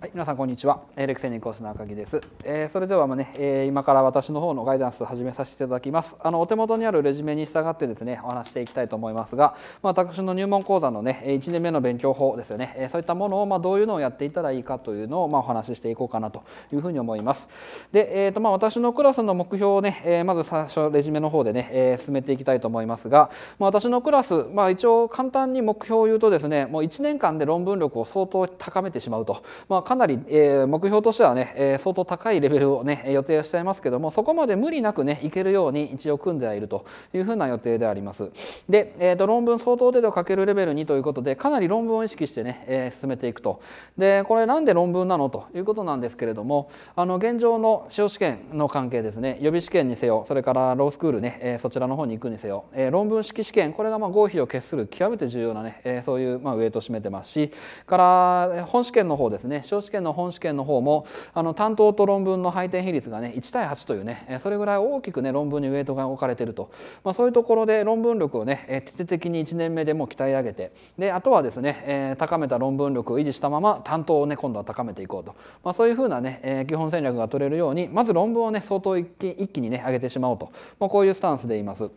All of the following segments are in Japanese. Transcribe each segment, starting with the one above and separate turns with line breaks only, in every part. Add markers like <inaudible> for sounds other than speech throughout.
はい、皆さんこんにちは。エレクセニコースの赤木です。えー、それではまあね、えー、今から私の方のガイダンスを始めさせていただきます。あのお手元にあるレジュメに従ってですね、お話していきたいと思いますが、まあ、私の入門講座のね、1年目の勉強法ですよね。えそういったものをまあどういうのをやっていたらいいかというのをまあお話ししていこうかなというふうに思います。で、えっ、ー、とまあ私のクラスの目標をね、えー、まず最初レジュメの方でね、えー、進めていきたいと思いますが、まあ私のクラス、まあ一応簡単に目標を言うとですね、もう1年間で論文力を相当高めてしまうと、まあかなり、えー、目標としてはね、えー、相当高いレベルをね予定していますけどもそこまで無理なくねいけるように一応組んではいるというふうな予定でありますで、えーと、論文相当程度かけるレベル2ということでかなり論文を意識してね、えー、進めていくとでこれなんで論文なのということなんですけれどもあの現状の司法試験の関係ですね予備試験にせよそれからロースクールね、えー、そちらの方に行くにせよ、えー、論文式試験これがまあ合否を決する極めて重要なね、えー、そういうまあウエイトを占めてますしから本試験の方ですね司証試験の本試験の方もあの担当と論文の配点比率がね1対8というねそれぐらい大きくね論文にウェイトが置かれてると、まあ、そういうところで論文力をね徹底的に1年目でも鍛え上げてであとはですね、え高めた論文力を維持したまま担当をね今度は高めていこうと、まあ、そういうふうなね、え基本戦略が取れるようにまず論文をね相当一気にね上げてしまおうと、まあ、こういうスタンスでいます。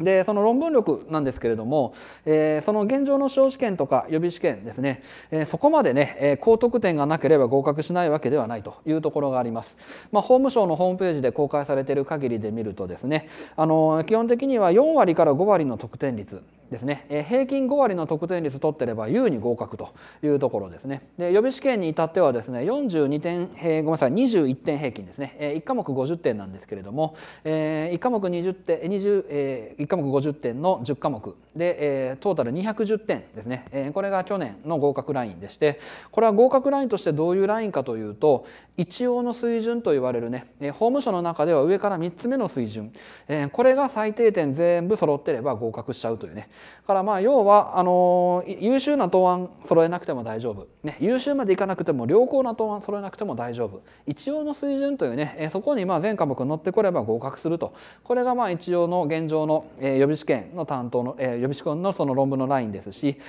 でその論文力なんですけれども、えー、その現状の司法試験とか予備試験ですね、えー、そこまでね、えー、高得点がなければ合格しないわけではないというところがあります、まあ、法務省のホームページで公開されている限りで見るとですねあの基本的には4割から5割の得点率ですね、えー、平均5割の得点率取ってれば優に合格というところですねで予備試験に至ってはですね42点、えー、ごめんなさい21点平均ですね、えー、1科目50点なんですけれども、えー、1科目20点20、えー、1科目50点の10科目で、えー、トータル210点ですね、えー、これが去年の合格ラインでしてこれは合格ラインとしてどういうラインかというと一応の水準と言われるね、法務省の中では上から3つ目の水準、えー、これが最低点全部揃ってれば合格しちゃうというね。だからまあ要は、あのー、優秀な答案揃えなくても大丈夫。ね、優秀までいかなくても良好な答案揃えなくても大丈夫。一応の水準というね、えー、そこにまあ全科目乗ってこれば合格すると。これがまあ一応の現状の、えー、予備試験の担当の、えー、予備試験のその論文のラインですし、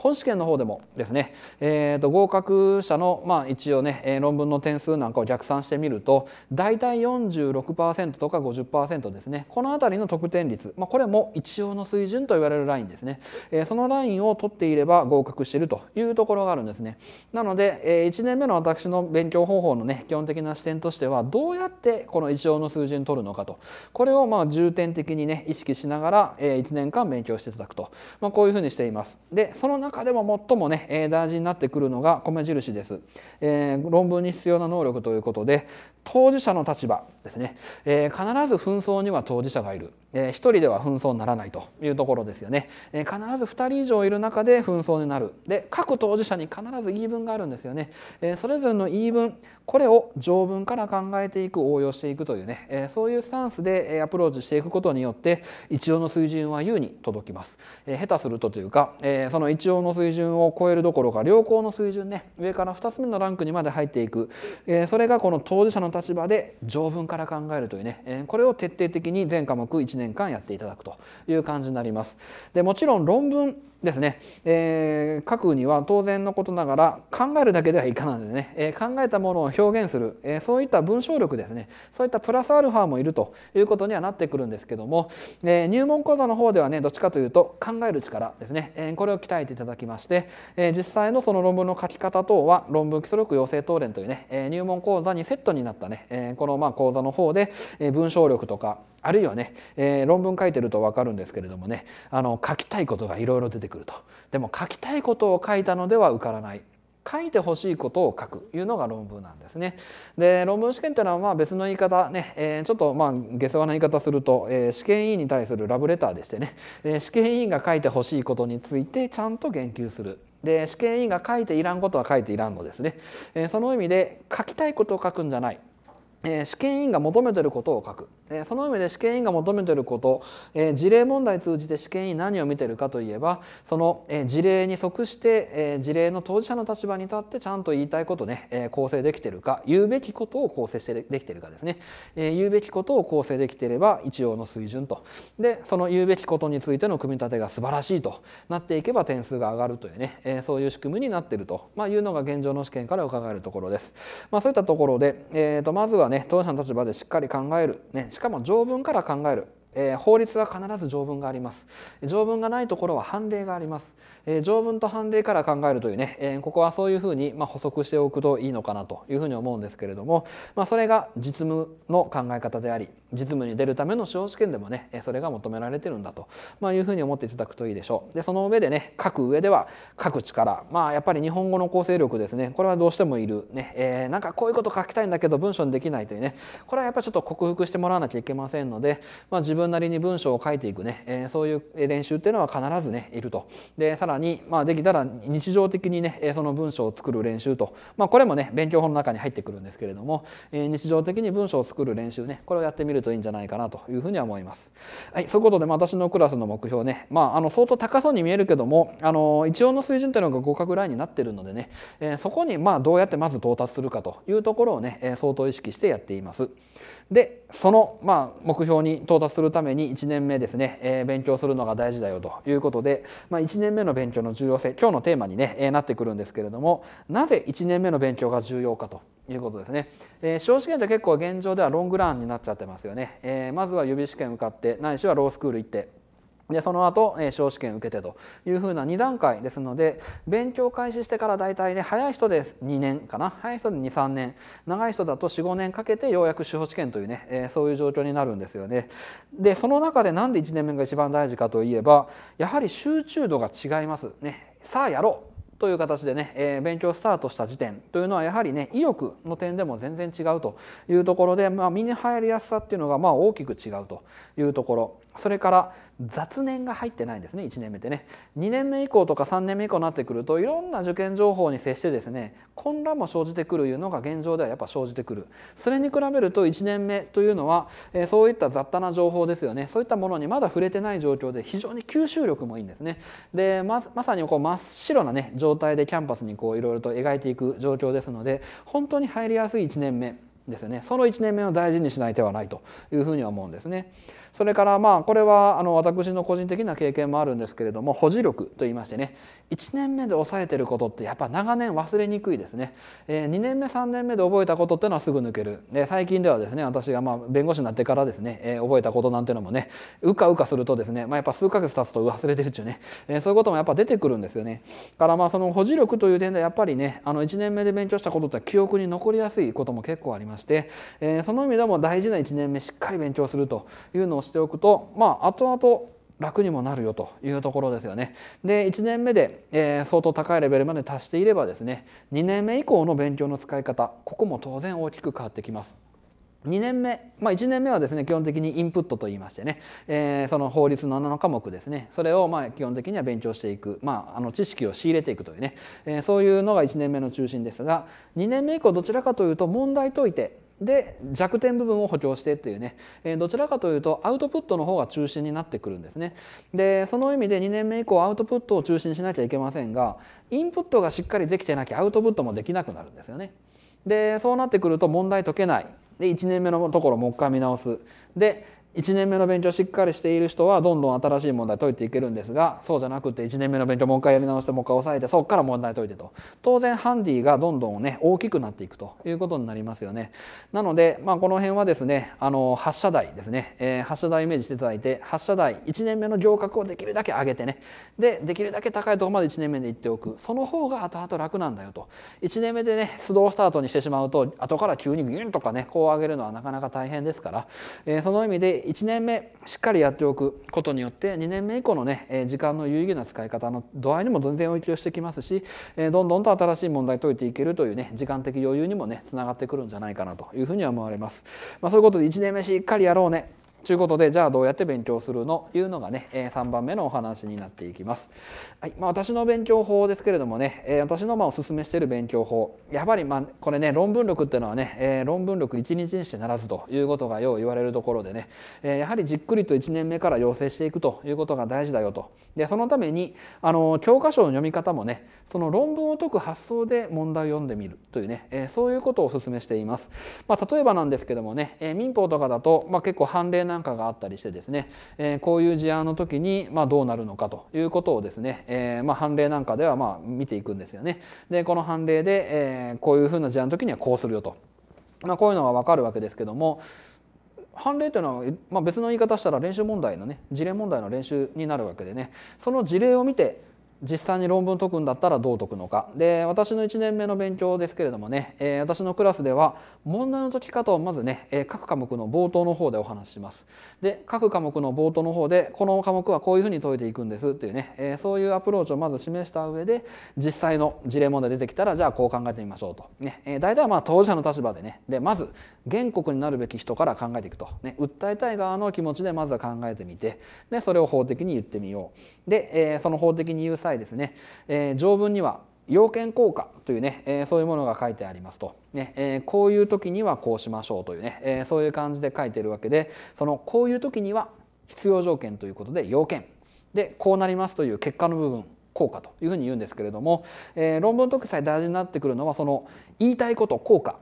本試験の方でもですね、えー、と合格者の、まあ、一応ね論文の点数なんかを逆算してみると大体46%とか50%ですねこの辺りの得点率、まあ、これも一応の水準と言われるラインですね、えー、そのラインを取っていれば合格しているというところがあるんですねなので、えー、1年目の私の勉強方法のね基本的な視点としてはどうやってこの一応の数字に取るのかとこれをまあ重点的にね意識しながら、えー、1年間勉強していただくと、まあ、こういうふうにしていますでその中でも最もね、えー、大事になってくるのが米印です、えー、論文に必要な能力ということで当事者の立場ですね、えー、必ず紛争には当事者がいる、えー、1人では紛争にならないというところですよね、えー、必ず2人以上いる中で紛争になるで各当事者に必ず言い分があるんですよね、えー、それぞれの言い分これを条文から考えていく応用していくというね、えー、そういうスタンスでアプローチしていくことによって一応の水準は優に届きます、えー、下手するとというか、えー、その一応の水準を超えるどころか良好の水準ね上から2つ目のランクにまで入っていく、えー、それがこの当事者のの立場で条文から考えるというね、これを徹底的に全科目1年間やっていただくという感じになります。でもちろん論文ですね、えー、書くには当然のことながら考えるだけではいかないのでね、えー、考えたものを表現する、えー、そういった文章力ですねそういったプラスアルファもいるということにはなってくるんですけども、え入門講座の方ではねどっちかというと考える力ですね、えこれを鍛えていただきまして、え実際のその論文の書き方等は論文基礎力養成東連というね、え入門講座にセットになったね、えこのまあ講座の方で、え文章力とかあるいはね、えー、論文書いてると分かるんですけれどもねあの書きたいことがいろいろ出てくるとでも書きたいことを書いたのでは受からない書いてほしいことを書くいうのが論文なんですね。で論文試験っていうのはまあ別の言い方ね、えー、ちょっとまあ下世話な言い方すると、えー、試験委員に対するラブレターでしてね、えー、試験委員が書いてほしいことについてちゃんと言及する。で試験委員が書いていらんことは書いていらんのですね。えー、その意味で書きたいことを書くんじゃない、えー、試験委員が求めてることを書く。えその上で試験委員が求めていること、え事例問題通じて試験委員何を見てるかといえばその、え事例に即して、え事例の当事者の立場に立ってちゃんと言いたいことね、え構成できてるか言うべきことを構成してできてるかですね、え言うべきことを構成できてれば一応の水準とでその言うべきことについての組み立てが素晴らしいとなっていけば点数が上がるというね、えそういう仕組みになってると、いうのが現状の試験から伺えるところです。まあ、そういったところで、えー、とまずはね当事者の立場でしっかり考える、ね、しかも条文から考えるえー、法律は必ず条文があります条文がないところは判例がありますえ条文と判例から考えるというね、えここはそういうふうに、ま補足しておくといいのかなというふうに思うんですけれども、まあ、それが実務の考え方であり実務に出るための司法試験でもねそれが求められてるんだと、まあ、いうふうに思っていただくといいでしょう。でその上でね書く上では書く力まあやっぱり日本語の構成力ですねこれはどうしてもいるね、えー、なんかこういうこと書きたいんだけど文章にできないというねこれはやっぱりちょっと克服してもらわなきゃいけませんので、まあ、自分なりに文章を書いていくね、えー、そういう練習っていうのは必ずねいると。でさらに、まあ、できたら日常的にねその文章を作る練習と、まあ、これもね勉強法の中に入ってくるんですけれども、え日常的に文章を作る練習ねこれをやってみるといいんじゃないかなというふうには思います。はい、そういうことで、まあ、私のクラスの目標ね、まあ、あの相当高そうに見えるけどもあの一応の水準というのが合格ラインになってるのでね、えそこにまあどうやってまず到達するかというところをね、え相当意識してやっています。でその、まあ、目標に到達するために1年目ですね、え勉強するのが大事だよということで、まあ、1年目の勉強の重要性今日のテーマに、ね、えー、なってくるんですけれどもなぜ1年目の勉強が重要かということですね。えー、司試験って結構現状ではロングランになっちゃってますよね。えー、まずは予備試験受かってないしはロースクール行ってでその後、えー、司試験受けてというふうな2段階ですので勉強開始してから大体ね早い人で2年かな早い人で23年長い人だと45年かけてようやく司法試験というね、えー、そういう状況になるんですよね。でその中で何で1年目が一番大事かといえばやはり集中度が違います。ね、さあやろうという形でね、えー、勉強スタートした時点というのはやはりね意欲の点でも全然違うというところで、まあ、身に入りやすさっていうのがまあ大きく違うというところそれから雑念が入ってないんですね1年目ってね2年目以降とか3年目以降になってくるといろんな受験情報に接してですね混乱も生じてくるいうのが現状ではやっぱ生じてくるそれに比べると1年目というのは、えそういった雑多な情報ですよねそういったものにまだ触れてない状況で非常に吸収力もいいんですねでままさにこう真っ白なね状態でキャンパスにこういろいろと描いていく状況ですので本当に入りやすい1年目ですよねその1年目を大事にしない手はないというふうには思うんですね。それからまあこれはあの私の個人的な経験もあるんですけれども保持力と言いましてね1年目で抑えてることってやっぱ長年忘れにくいですね、えー、2年目3年目で覚えたことっていうのはすぐ抜けるで最近ではですね私がまあ弁護士になってからですね、えー、覚えたことなんてのもねうかうかするとですね、まあ、やっぱ数ヶ月経つと忘れてるっちゅうね、えー、そういうこともやっぱ出てくるんですよねからまあその保持力という点でやっぱりねあの1年目で勉強したことって記憶に残りやすいことも結構ありまして、えー、その意味でも大事な1年目しっかり勉強するというのをししておくと、まあ、後々楽にもなるよというところですよね。で1年目で、えー、相当高いレベルまで達していればですね2年目以降の勉強の使い方ここも当然大きく変わってきます。2年目、まあ、1年目はですね基本的にインプットと言いましてね、えー、その法律の7科目ですねそれをまあ基本的には勉強していく、まあ、あの知識を仕入れていくというね、えー、そういうのが1年目の中心ですが2年目以降どちらかというと問題解いてで弱点部分を補強してっていうね、えどちらかというとアウトプットの方が中心になってくるんですねでその意味で2年目以降アウトプットを中心にしなきゃいけませんがインプットがしっかりできてなきゃアウトプットもできなくなるんですよねでそうなってくると問題解けないで1年目のところもう一回見直すで1年目の勉強しっかりしている人はどんどん新しい問題解いていけるんですがそうじゃなくて1年目の勉強もう一回やり直してもう一回押さえてそこから問題解いてと当然ハンディがどんどんね大きくなっていくということになりますよねなので、まあ、この辺はですねあの発射台ですね、えー、発射台イメージしていただいて発射台1年目の行革をできるだけ上げてねでできるだけ高いところまで1年目でいっておくその方が後々楽なんだよと1年目でね素動スタートにしてしまうと後から急にギュンとかねこう上げるのはなかなか大変ですから、えー、その意味で1年目しっかりやっておくことによって2年目以降のね時間の有意義な使い方の度合いにも全然追響してきますしどんどんと新しい問題解いていけるというね時間的余裕にもねつながってくるんじゃないかなというふうには思われます。まあ、そういうことで1年目しっかりやろうねちゅうことでじゃあどうやって勉強するのいうのがね3番目のお話になっていきます。はいまあ、私の勉強法ですけれどもね私のまあおすすめしている勉強法やはりまあこれね論文力っていうのはね論文力1日にしてならずということがよう言われるところでねやはりじっくりと1年目から養成していくということが大事だよとでそのためにあの教科書の読み方もねその論文を解く発想で問題を読んでみるというねそういうことをおすすめしています。まあ、例えばなんですけどもね民法とかだと、まあ、結構判例なんかがあったりしてですね、えこういう事案の時に、まどうなるのかということをですね、えま判例なんかではま見ていくんですよね。でこの判例で、えこういうふうな事案の時にはこうするよと、まこういうのが分かるわけですけども判例というのは、ま別の言い方したら練習問題のね事例問題の練習になるわけでねその事例を見て実際に論文解くんだったらどう解くのかで私の1年目の勉強ですけれどもね、えー、私のクラスでは問題の解き方をまずね、えー、各科目の冒頭の方でお話ししますで各科目の冒頭の方でこの科目はこういうふうに解いていくんですっていうね、えー、そういうアプローチをまず示した上で実際の事例問題出てきたらじゃあこう考えてみましょうと、ねえー、大体はまあ当事者の立場でねでまず原告になるべき人から考えていくと、ね、訴えたい側の気持ちでまずは考えてみてでそれを法的に言ってみようで、えー、その法的に言う際際ですね、えー、条文には要件効果というね、えー、そういうものが書いてありますと、ねえー、こういう時にはこうしましょうというね、えー、そういう感じで書いてるわけでそのこういう時には必要条件ということで要件でこうなりますという結果の部分効果というふうに言うんですけれども、えー、論文特際大事になってくるのはその言いたいこと効果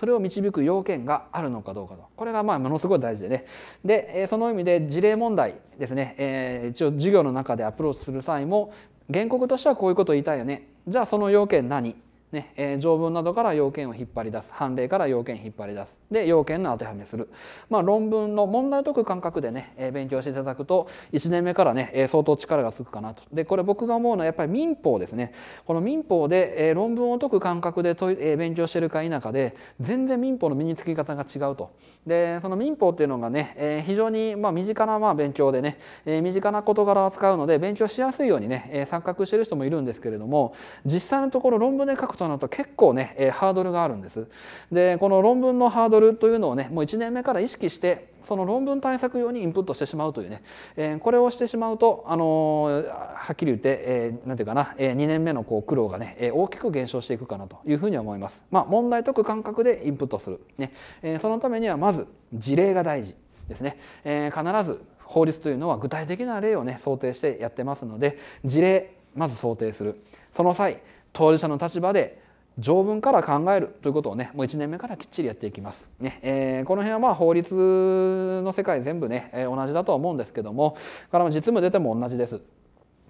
それを導く要件があるのかどうかとこれがまあものすごい大事でねでその意味で事例問題ですね、えー、一応授業の中でアプローチする際も原告としてはこういうことを言いたいよねじゃあその要件何ねえー、条文などから要件を引っ張り出す判例から要件引っ張り出すで要件の当てはめする、まあ、論文の問題を解く感覚でね、えー、勉強していただくと1年目からね、えー、相当力がつくかなとでこれ僕が思うのはやっぱり民法ですねこの民法で、えー、論文を解く感覚でえー、勉強してるか否かで全然民法の身につき方が違うとでその民法っていうのがね、えー、非常にまあ身近なまあ勉強でね、えー、身近な事柄を扱うので勉強しやすいようにね、えー、錯覚してる人もいるんですけれども実際のところ論文で書くとなると結構ね、えー、ハードルがあるんです。でこの論文のハードルというのをねもう1年目から意識してその論文対策用にインプットしてしまうというね、えー、これをしてしまうと、あのー、はっきり言って、えー、なんていうかな、えー、2年目のこう苦労がね、えー、大きく減少していくかなというふうに思います。まあ、問題解く感覚でインプットする、ねえー、そのためにはまず事例が大事ですね、えー、必ず法律というのは具体的な例をね想定してやってますので事例まず想定するその際当事者の立場で条文から考えるということをねもう1年目からきっちりやっていきます。ねえー、この辺はまあ法律の世界全部ね、えー、同じだとは思うんですけどもからも実務出ても同じです。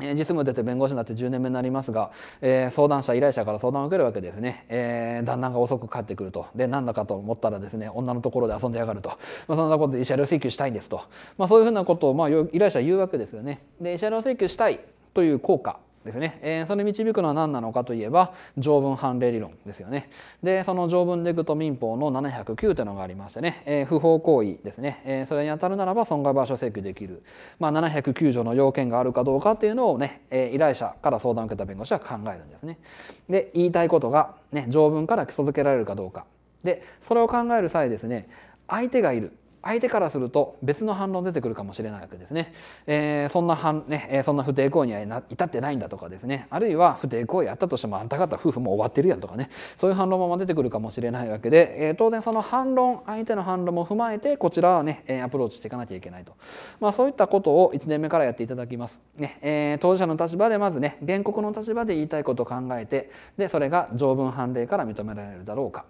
実務出て弁護士になって10年目になりますが、えー、相談者依頼者から相談を受けるわけですね、えー、旦那が遅く帰ってくるとで何だかと思ったらですね女のところで遊んでやがると、まあ、そんなことで慰謝料請求したいんですと、まあ、そういうふうなことをまあ依頼者は言うわけですよねで慰謝料請求したいという効果ですね、えー、それ導くのは何なのかといえば条文判例理論ですよねでその条文でいくと民法の709というのがありましてね、えー、不法行為ですね、えー、それにあたるならば損害賠償請求できる、まあ、709条の要件があるかどうかっていうのをね、え依頼者から相談を受けた弁護士は考えるんですねで言いたいことが、ね、条文から基礎づけられるかどうかでそれを考える際ですね相手がいる相手からすると別の反論出てくるかもしれないわけですね。えー、そんな反、ね、えー、そんな不貞行為には至ってないんだとかですね。あるいは不貞行為やったとしてもあんた方夫婦もう終わってるやんとかね。そういう反論も出てくるかもしれないわけで、えー、当然その反論、相手の反論も踏まえて、こちらはね、アプローチしていかなきゃいけないと。まあそういったことを1年目からやっていただきます。ね、えー、当事者の立場でまずね、原告の立場で言いたいことを考えて、で、それが条文判例から認められるだろうか。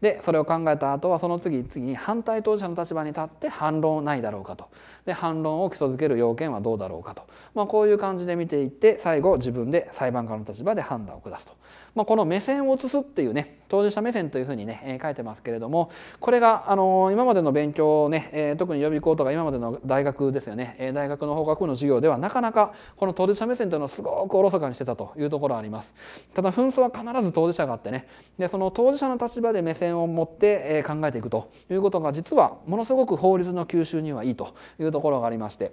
でそれを考えた後はその次次に反対当事者の立場に立って反論ないだろうかとで反論を基礎づける要件はどうだろうかと、まあ、こういう感じで見ていって最後自分で裁判官の立場で判断を下すと、まあ、この目線を移すっていうね当事者目線というふうにね、えー、書いてますけれどもこれが、あのー、今までの勉強をね、えー、特に予備校とか今までの大学ですよね、えー、大学の法学部の授業ではなかなかこの当事者目線というのをすごくおろそかにしてたというところはあります。ただ紛争は必ず当事者があってねでその当事者の立場で目線線を持って考えていくということが実はものすごく法律の吸収にはいいというところがありまして。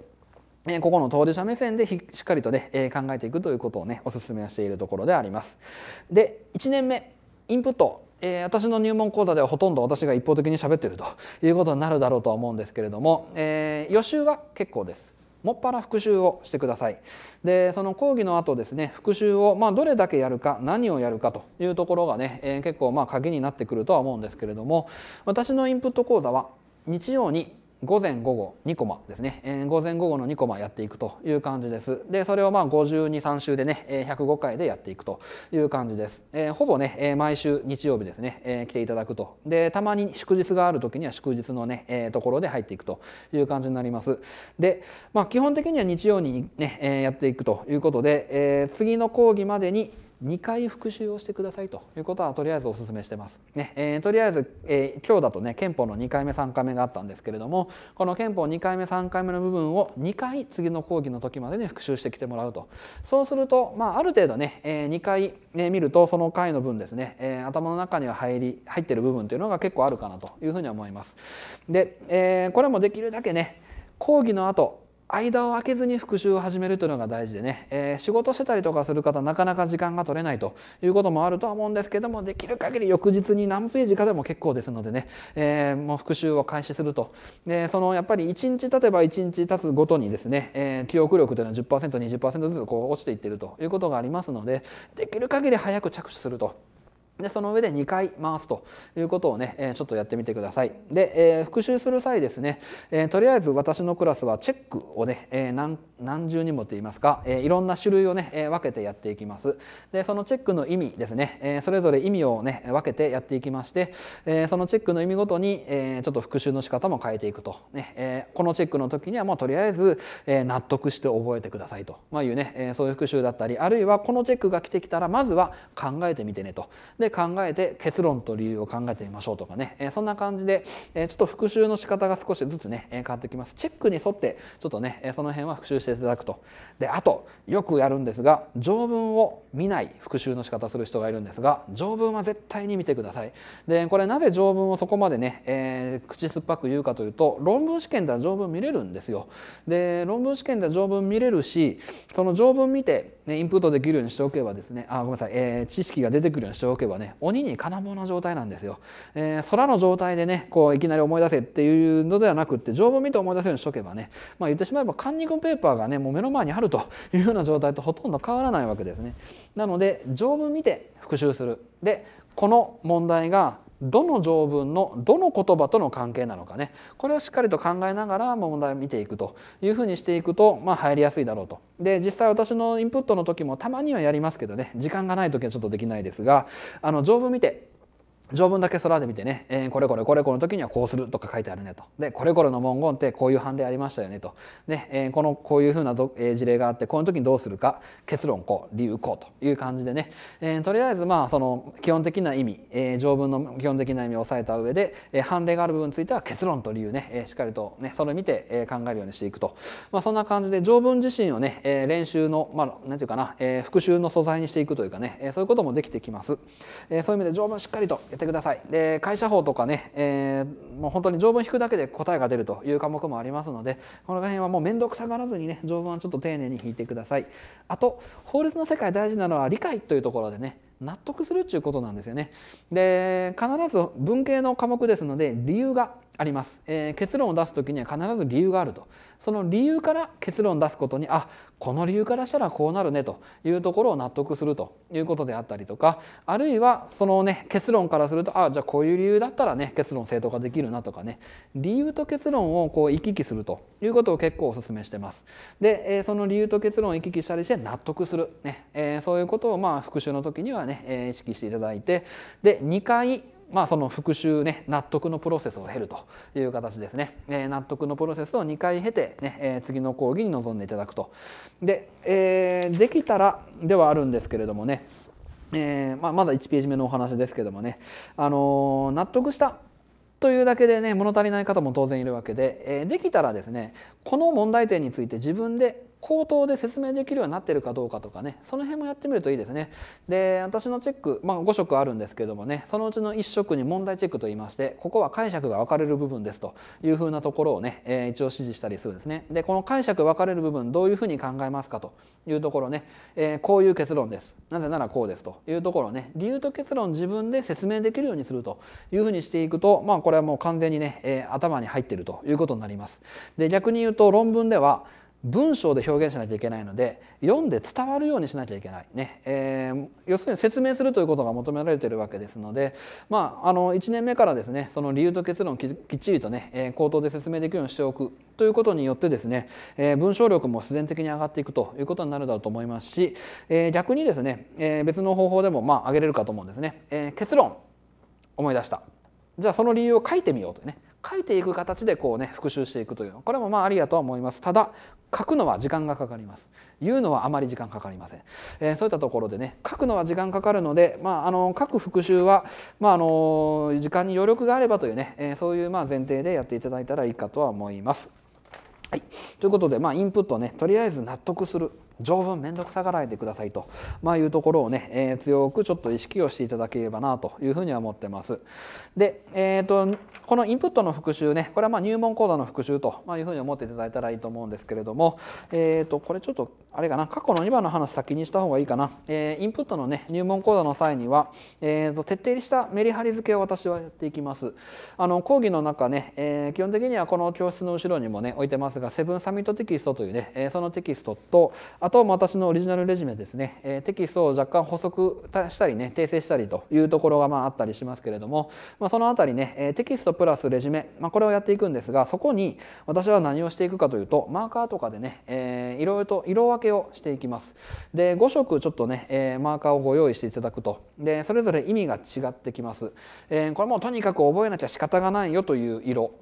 ここの当事者目線でしっかりとね考えていくということをねお勧めしているところであります。で1年目インプットえ私の入門講座ではほとんど私が一方的に喋ってるということになるだろうとは思うんですけれども、えー、予習は結構です。もっぱら復習をしてくださいでその講義の後ですね復習を、まあ、どれだけやるか何をやるかというところがね、えー、結構まあ鍵になってくるとは思うんですけれども私のインプット講座は日曜に午前午後2コマですね、えー、午前午後の2コマやっていくという感じですでそれをまあ523週でね、えー、105回でやっていくという感じです、えー、ほぼね、えー、毎週日曜日ですね、えー、来ていただくとでたまに祝日がある時には祝日のね、えー、ところで入っていくという感じになりますで、まあ、基本的には日曜にね、えー、やっていくということで、えー、次の講義までに2回復習をしてくださいということはとりあえずお勧めしてます。ねえー、とりあえず、えー、今日だとね憲法の2回目3回目があったんですけれどもこの憲法2回目3回目の部分を2回次の講義の時までに、復習してきてもらうとそうすると、まあ、ある程度ね、えー、2回、ね、見るとその回の分ですね、えー、頭の中には入り入ってる部分というのが結構あるかなというふうに思います。で、えー、これもできるだけね講義の後間を空けずに復習を始めるというのが大事でね、えー、仕事してたりとかする方なかなか時間が取れないということもあるとは思うんですけどもできる限り翌日に何ページかでも結構ですのでね、えー、もう復習を開始するとでそのやっぱり1日経てば1日経つごとにですね、えー、記憶力というのは 10%20% ずつこう落ちていってるということがありますのでできる限り早く着手すると。でその上で2回回すということをね、えちょっとやってみてください。で、えー、復習する際ですね、えー、とりあえず私のクラスはチェックをね、えー、何何重にもといいますか、えいろんな種類をね、え分けてやっていきます。で、そのチェックの意味ですね、えそれぞれ意味をね、分けてやっていきまして、えそのチェックの意味ごとに、えちょっと復習の仕方も変えていくと。ねえこのチェックの時にはもうとりあえず、え納得して覚えてくださいと、まあ、いうね、えそういう復習だったり、あるいはこのチェックが来てきたらまずは考えてみてねと。で考えて結論と理由を考えてみましょうとかね、えそんな感じで、えちょっと復習の仕方が少しずつね、え変わってきます。チェックに沿って、ちょっとね、えその辺は復習していただくと。で、あと、よくやるんですが、条文を見ない復習の仕方する人がいるんですが、条文は絶対に見てください。で、これなぜ条文をそこまでね、えー、口酸っぱく言うかというと、論文試験では条文見れるんですよ。で、論文試験では条文見れるし、その条文見て、ね、インプットできるようにしておけばですね、あ、ごめんなさい、えー、知識が出てくるようにしておけばね、鬼に金物の状態なんですよ。えー、空の状態でね、こう、いきなり思い出せっていうのではなくって、条文見て思い出せるようにしておけばね、まあ言ってしまえば、カンニングペーパーがね、もう目の前にあると <laughs> いうような状態とほとんど変わらないわけですね。なので、条文見て復習する。で、この問題がどの条文のどの言葉との関係なのかねこれをしっかりと考えながら問題を見ていくというふうにしていくと、まあ、入りやすいだろうと。で実際私のインプットの時もたまにはやりますけどね時間がない時はちょっとできないですがあの条文見て条文だけ空で見てね、えー、これこれこれこの時にはこうするとか書いてあるねと。で、これこれの文言ってこういう判例ありましたよねと。で、えー、この、こういうふうなえー、事例があって、この時にどうするか、結論こう、理由こうという感じでね、えー、とりあえずまあ、その基本的な意味、えー、条文の基本的な意味を押さえた上で、えー、判例がある部分については結論と理由ね、えー、しっかりとね、それを見て、えー、考えるようにしていくと。まあ、そんな感じで条文自身をね、えー、練習の、まあ、なんていうかな、えー、復習の素材にしていくというかね、えー、そういうこともできてきます。えー、そういう意味で条文しっかりとてくださいで会社法とかね、えー、もう本当に条文引くだけで答えが出るという科目もありますのでこの辺はもう面倒くさがらずにね条文はちょっと丁寧に引いてくださいあと法律の世界大事なのは理解というところでね納得するっていうことなんですよねで必ず文系の科目ですので理由があります、えー、結論を出す時には必ず理由があるとその理由から結論を出すことにあこの理由からしたらこうなるねというところを納得するということであったりとかあるいはそのね結論からするとあじゃあこういう理由だったらね結論正当化できるなとかね理由と結論をこう行き来するということを結構お勧めしてます。で、えー、その理由と結論を行き来したりして納得するね、えー、そういうことをまあ復習の時にはね、えー、意識していただいてで2回まあ、その復習ね納得のプロセスを経るという形ですね、えー、納得のプロセスを2回経てね、えー、次の講義に臨んでいただくとで、えー、できたらではあるんですけれどもね、えまあ、まだ1ページ目のお話ですけどもね、あの納得したというだけでね物足りない方も当然いるわけで、えできたらですねこの問題点について自分で口頭で説明できるようになってるかどうかとかねその辺もやってみるといいですねで私のチェック、まあ、5色あるんですけどもねそのうちの1色に問題チェックといいましてここは解釈が分かれる部分ですというふうなところをね、えー、一応指示したりするんですねでこの解釈分かれる部分どういうふうに考えますかというところね、えー、こういう結論ですなぜならこうですというところね理由と結論自分で説明できるようにするというふうにしていくとまあこれはもう完全にね、えー、頭に入ってるということになりますで逆に言うと論文では文章で表現しなきゃいけないので読んで伝わるようにしなきゃいけない、ねえー、要するに説明するということが求められているわけですので、まあ、あの1年目からですねその理由と結論をきっちりとね、えー、口頭で説明できるようにしておくということによってですね、えー、文章力も自然的に上がっていくということになるだろうと思いますし、えー、逆にですね、えー、別の方法でもまあ上げれるかと思うんですね、えー、結論思い出したじゃあその理由を書いてみようとね書いていく形でこうね復習していくというのこれもまあありやとは思いますただ書くのは時間がかかります言うのはあまり時間かかりません、えー、そういったところでね書くのは時間かかるので、まあ、あの書く復習は、まあ、あの時間に余力があればというね、えー、そういうまあ前提でやっていただいたらいいかとは思います。はい、ということで、まあ、インプットねとりあえず納得する条文めんどくさがらないでくださいと、まあ、いうところをね、えー、強くちょっと意識をしていただければなというふうには思ってます。で、えーと、このインプットの復習ねこれはま入門講座の復習というふうに思っていただいたらいいと思うんですけれども、えーと、これちょっとあれかな過去の2番の話先にした方がいいかな、えー、インプットのね入門講座の際には、えーと、徹底したメリハリ付けを私はやっていきます。あの講義の中ね、えー、基本的にはこの教室の後ろにもね置いてますが「セブンサミットテキスト」というね、えそのテキストとあと私のオリジナルレジュメですね、えー、テキストを若干補足したりね訂正したりというところがまああったりしますけれども、まあ、そのあたりね、えー、テキストプラスレジュメ、まあ、これをやっていくんですがそこに私は何をしていくかというとマーカーとかでね、えー、いろいろと色分けをしていきますで5色ちょっとね、えー、マーカーをご用意していただくとでそれぞれ意味が違ってきます、えー、これもとにかく覚えなきゃ仕方がないよという色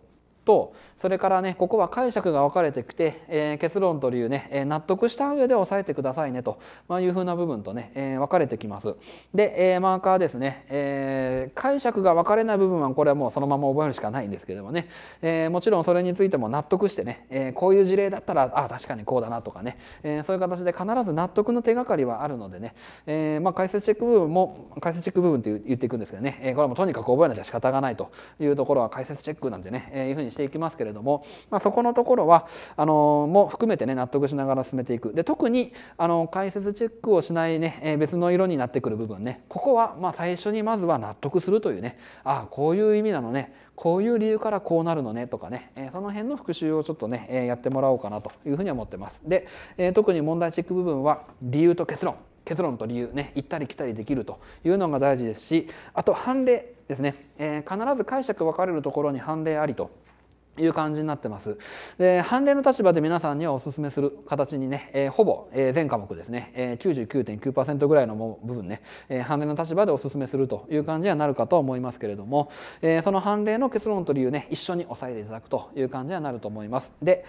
とそれからねここは解釈が分かれてきて、えー、結論と理由ね、えー、納得した上で押さえてくださいねと、まあ、いうふうな部分とね、えー、分かれてきます。で、えー、マーカーですね、えー、解釈が分かれない部分はこれはもうそのまま覚えるしかないんですけどもね、えー、もちろんそれについても納得してね、えー、こういう事例だったらあ確かにこうだなとかね、えー、そういう形で必ず納得の手がかりはあるのでね、えーまあ、解説チェック部分も解説チェック部分って言っていくんですけどね、えー、これはもうとにかく覚えなきゃ仕方がないというところは解説チェックなんでね、えー、いうふうにしてしていきますけれども、まあ、そこのところはあのも含めてね納得しながら進めていくで特にあの解説チェックをしないね、え別の色になってくる部分ねここはま最初にまずは納得するというねああこういう意味なのねこういう理由からこうなるのねとかね、えその辺の復習をちょっとね、えやってもらおうかなというふうに思ってます。で、え特に問題チェック部分は理由と結論結論と理由ね行ったり来たりできるというのが大事ですしあと判例ですね、え必ず解釈分かれるところに判例ありという感じになってます。で、判例の立場で皆さんにはお勧めする形にね、えー、ほぼ、えー、全科目ですね、えー、99.9%ぐらいの部分ね、えー、判例の立場でお勧めするという感じにはなるかと思いますけれども、えー、その判例の結論と理由ね、一緒に押さえていただくという感じにはなると思います。で、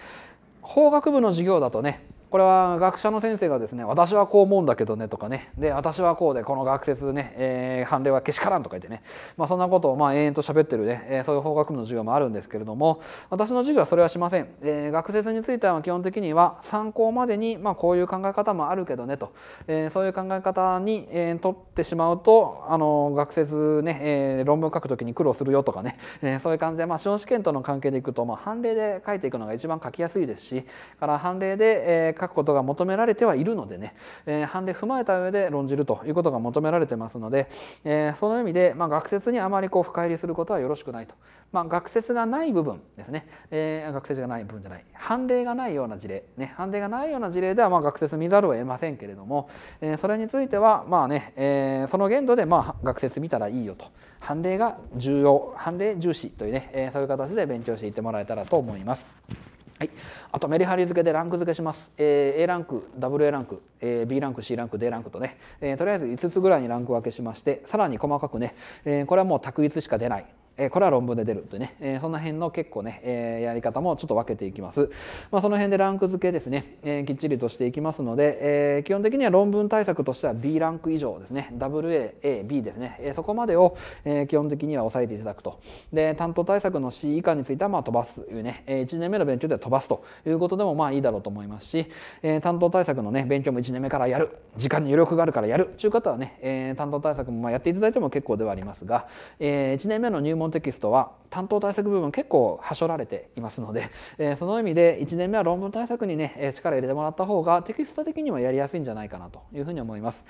法学部の授業だとね、これは学者の先生がですね「私はこう思うんだけどね」とかね「で私はこうでこの学説ね、えー、判例はけしからん」とか言ってね、まあ、そんなことをまあ延々と喋ってるね、えー、そういう法学部の授業もあるんですけれども私の授業はそれはしません、えー、学説については基本的には参考までに、まあ、こういう考え方もあるけどねと、えー、そういう考え方に、えー、ってしまうとあの学説ね、えー、論文書くときに苦労するよとかね、えー、そういう感じで、まあ、司法試験との関係でいくと、まあ、判例で書いていくのが一番書きやすいですしから判例で、えー書くことが求められてはいるのでね、えー、判例踏まえた上で論じるということが求められてますので、えー、その意味で、まあ、学説にあまりこう深入りすることはよろしくないと。まあ、学説がない部分ですね、えー、学説がない部分じゃない判例がないような事例、ね、判例がないような事例ではまあ学説見ざるを得ませんけれども、えー、それについてはまあね、えー、その限度でまあ学説見たらいいよと判例が重要判例重視というね、えー、そういう形で勉強していってもらえたらと思います。はい、あとメリハリ付けでランク付けします、えー、A ランク WA ランク、えー、B ランク C ランク D ランクとね、えー、とりあえず5つぐらいにランク分けしましてさらに細かくね、えー、これはもう択一しか出ないえこれは論文で出るってね、えその辺の結構ね、えやり方もちょっと分けていきます。まあ、その辺でランク付けですね、えきっちりとしていきますので、え基本的には論文対策としては B ランク以上ですね、WA、B ですね、えそこまでを、え基本的には抑えていただくと。で、担当対策の C 以下についてはまあ飛ばすというね、え1年目の勉強では飛ばすということでもまあいいだろうと思いますし、え担当対策のね、勉強も1年目からやる、時間に余力があるからやるという方はね、え担当対策もまあやっていただいても結構ではありますが、え1年目の入門テキストは担当対策部分結構はしょられていますので、<laughs> えー、その意味で1年目は論文対策にね、え力入れてもらった方がテキスト的にもやりやすいんじゃないかなというふうに思います。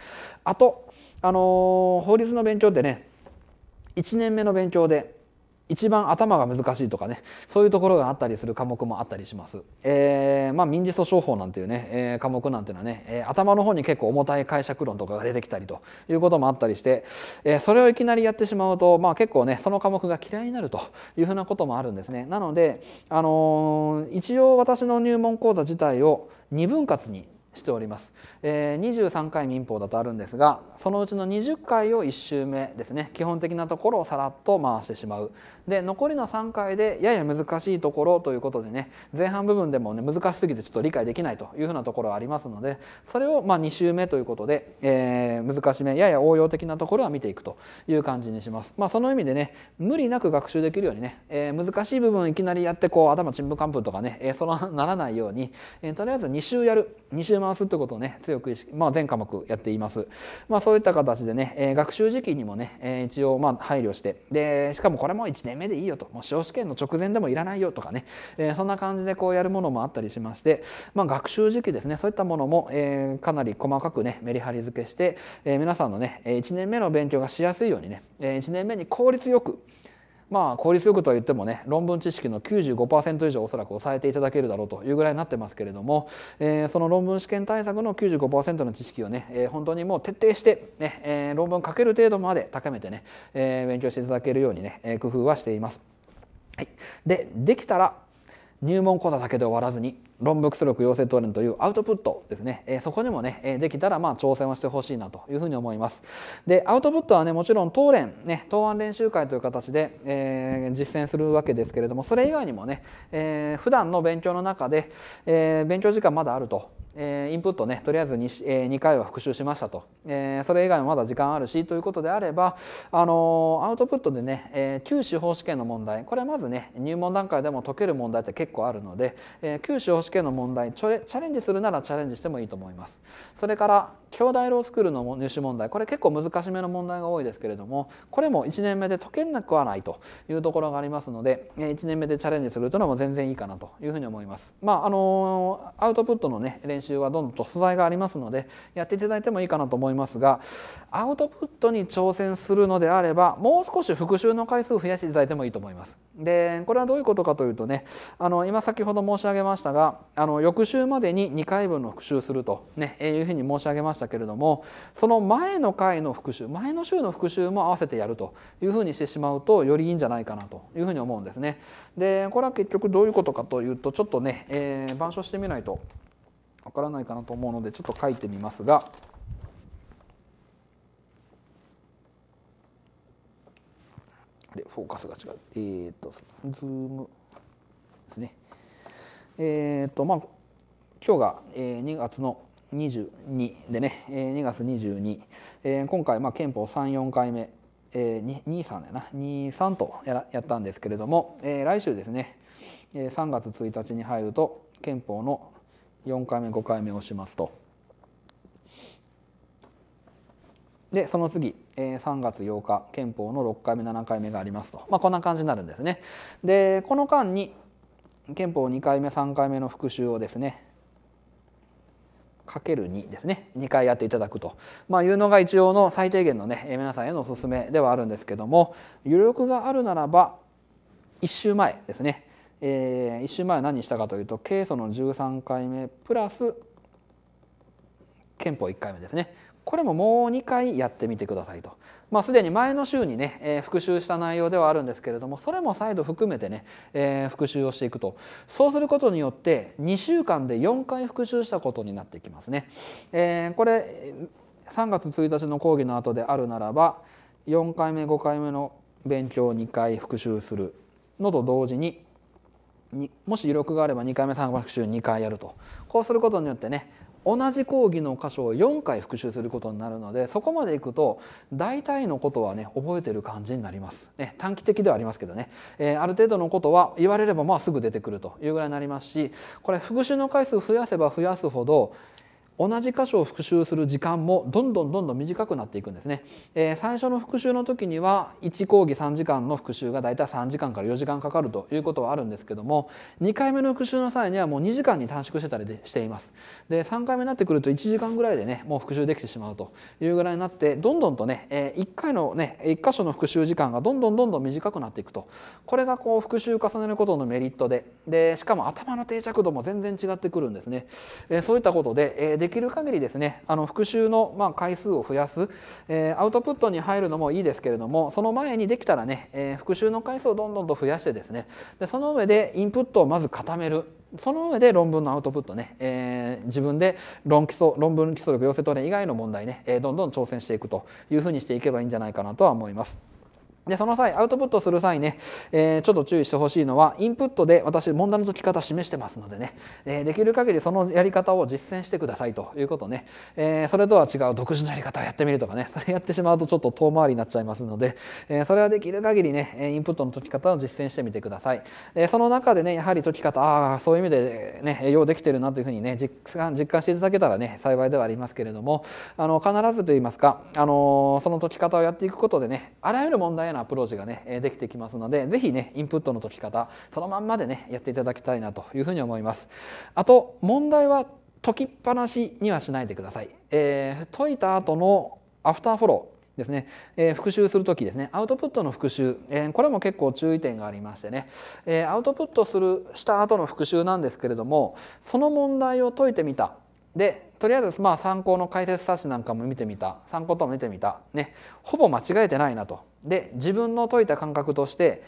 あと、あのー、法律の勉強ってね1年目の勉強で一番頭が難しいとかねそういうところがあったりする科目もあったりします、えー、まあ、民事訴訟法なんていうね、えー、科目なんていうのはね、えー、頭の方に結構重たい解釈論とかが出てきたりということもあったりして、えそれをいきなりやってしまうと、まあ、結構ねその科目が嫌いになるというふうなこともあるんですねなので、あの一応私の入門講座自体を2分割にしております、えー、23回民法だとあるんですがそのうちの20回を1周目ですね基本的なところをさらっと回してしまうで残りの3回でやや難しいところということでね前半部分でもね難しすぎてちょっと理解できないというふうなところはありますのでそれをま2周目ということで、えー、難しめやや応用的なところは見ていくという感じにします、まあ、その意味でね無理なく学習できるようにね、えー、難しい部分いきなりやってこう頭ちんぷかんぷんとかね、えそうならないように、えとりあえず2週やる2週回すってことをね強く意識、まあ、全科目やっています、まあ、そういった形でね、え学習時期にもね、え一応まあ配慮してでしかもこれも1年目でいいよともう司法試験の直前でもいらないよとかね、えそんな感じでこうやるものもあったりしまして、まあ、学習時期ですねそういったものも、えかなり細かくねメリハリ付けして、え皆さんのね1年目の勉強がしやすいようにね1年目に効率よくまあ効率よくとは言ってもね論文知識の95%以上おそらく抑えていただけるだろうというぐらいになってますけれども、えー、その論文試験対策の95%の知識をね、えー、本当にもう徹底してね、えー、論文書ける程度まで高めてね、えー、勉強していただけるようにね工夫はしています。はい、でできたら入門講座だけで終わらずに論文出力養成トレというアウトプットですね、えそこにもね、えできたらまあ挑戦をしてほしいなというふうに思いますでアウトプットはねもちろん当練ね答案練習会という形で、えー、実践するわけですけれどもそれ以外にもね、えー、普段の勉強の中で、えー、勉強時間まだあるとえー、インプットねとりあえず 2,、えー、2回は復習しましたと、えー、それ以外もまだ時間あるしということであれば、あのー、アウトプットでね、えー、旧司法試験の問題これまずね入門段階でも解ける問題って結構あるので、えー、旧司法試験の問題チャレンジするならチャレンジしてもいいと思いますそれから兄弟ロースクールの入試問題これ結構難しめの問題が多いですけれどもこれも1年目で解けなくはないというところがありますので、えー、1年目でチャレンジするというのも全然いいかなというふうに思いますまああのー、アウトプットのね練編はどんどんと素材がありますのでやっていただいてもいいかなと思いますがアウトプットに挑戦するのであればもう少し復習の回数を増やしていただいてもいいと思います。でこれはどういうことかというとねあの今先ほど申し上げましたがあの翌週までに2回分の復習すると、ね、いうふうに申し上げましたけれどもその前の回の復習前の週の復習も合わせてやるというふうにしてしまうとよりいいんじゃないかなというふうに思うんですね。でこれは結局どういうことかというとちょっとね、えー、板書してみないとわからないかなと思うのでちょっと書いてみますがでフォーカスが違うえー、っとズームですねえー、っとまあ今日が2月の22でね2月22、えー、今回まあ憲法34回目えー、23やな23とややったんですけれども、えー、来週ですね3月1日に入ると憲法の4回目5回目をしますと。でその次、3月8日憲法の6回目7回目がありますと、まあ、こんな感じになるんですね。でこの間に憲法2回目3回目の復習をですねかける2ですね2回やっていただくと、まあ、いうのが一応の最低限のね皆さんへのおすすめではあるんですけども余力があるならば1週前ですねえー、1週前は何したかというとイ訴の13回目プラス憲法1回目ですねこれももう2回やってみてくださいと、まあ、すでに前の週にね、えー、復習した内容ではあるんですけれどもそれも再度含めてね、えー、復習をしていくとそうすることによって2週間で4回復習したことになってきますね。えー、これ3月1日の講義の後であるならば4回目5回目の勉強を2回復習するのと同時にもし余力があれば2回目3回復習2回やるとこうすることによってね同じ講義の箇所を4回復習することになるのでそこまでいくと大体のことはね覚えてる感じになります、ね、短期的ではありますけどね、えー、ある程度のことは言われればまあすぐ出てくるというぐらいになりますしこれ復習の回数増やせば増やすほど同じ箇所を復習する時間もどんどんどんどん短くなっていくんですね、えー、最初の復習の時には1講義3時間の復習がだいたい3時間から4時間かかるということはあるんですけども2回目の復習の際にはもう2時間に短縮してたりしていますで3回目になってくると1時間ぐらいでねもう復習できてしまうというぐらいになってどんどんとね、え1回のね1箇所の復習時間がどんどんどんどん短くなっていくとこれがこう復習重ねることのメリットででしかも頭の定着度も全然違ってくるんですね、えそういったことで、えできる限りですねあの復習のま回数を増やす、えー、アウトプットに入るのもいいですけれどもその前にできたらね、えー、復習の回数をどんどんと増やしてですねでその上でインプットをまず固めるその上で論文のアウトプットね、えー、自分で論基礎論文基礎力養成トレ以外の問題ね、えどんどん挑戦していくというふうにしていけばいいんじゃないかなとは思います。で、その際、アウトプットする際ね、えー、ちょっと注意してほしいのは、インプットで私、問題の解き方示してますのでね、えー、できる限りそのやり方を実践してくださいということね、えー、それとは違う独自のやり方をやってみるとかね、それやってしまうとちょっと遠回りになっちゃいますので、えそれはできる限りね、インプットの解き方を実践してみてください。えその中でね、やはり解き方、ああ、そういう意味でね、用できてるなというふうにね、実感、実感していただけたらね、幸いではありますけれども、あの、必ずと言いますか、あのその解き方をやっていくことでね、あらゆる問題ようなアプローチがね、できてきますので、是非ね、インプットの解き方、そのまんまでね、やっていただきたいなというふうに思います。あと、問題は解きっぱなしにはしないでください。えー、解いた後のアフターフォロー。ですね、えー、復習する時ですねアウトプットの復習、えー、これも結構注意点がありましてね、えー、アウトプットするした後の復習なんですけれどもその問題を解いてみたでとりあえずまあ参考の解説冊子なんかも見てみた参考とも見てみた、ね、ほぼ間違えてないなとで自分の解いた感覚として